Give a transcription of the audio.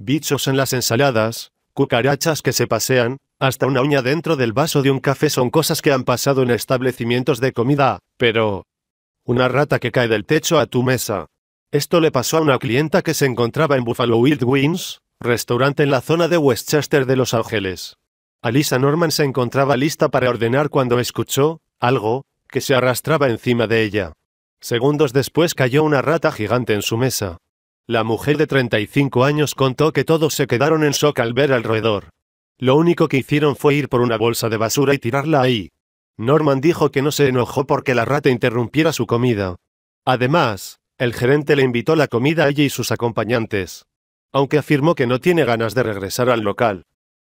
bichos en las ensaladas, cucarachas que se pasean, hasta una uña dentro del vaso de un café son cosas que han pasado en establecimientos de comida, pero... Una rata que cae del techo a tu mesa. Esto le pasó a una clienta que se encontraba en Buffalo Wild Wings, restaurante en la zona de Westchester de Los Ángeles. Alisa Norman se encontraba lista para ordenar cuando escuchó, algo, que se arrastraba encima de ella. Segundos después cayó una rata gigante en su mesa. La mujer de 35 años contó que todos se quedaron en shock al ver alrededor. Lo único que hicieron fue ir por una bolsa de basura y tirarla ahí. Norman dijo que no se enojó porque la rata interrumpiera su comida. Además, el gerente le invitó la comida a ella y sus acompañantes. Aunque afirmó que no tiene ganas de regresar al local.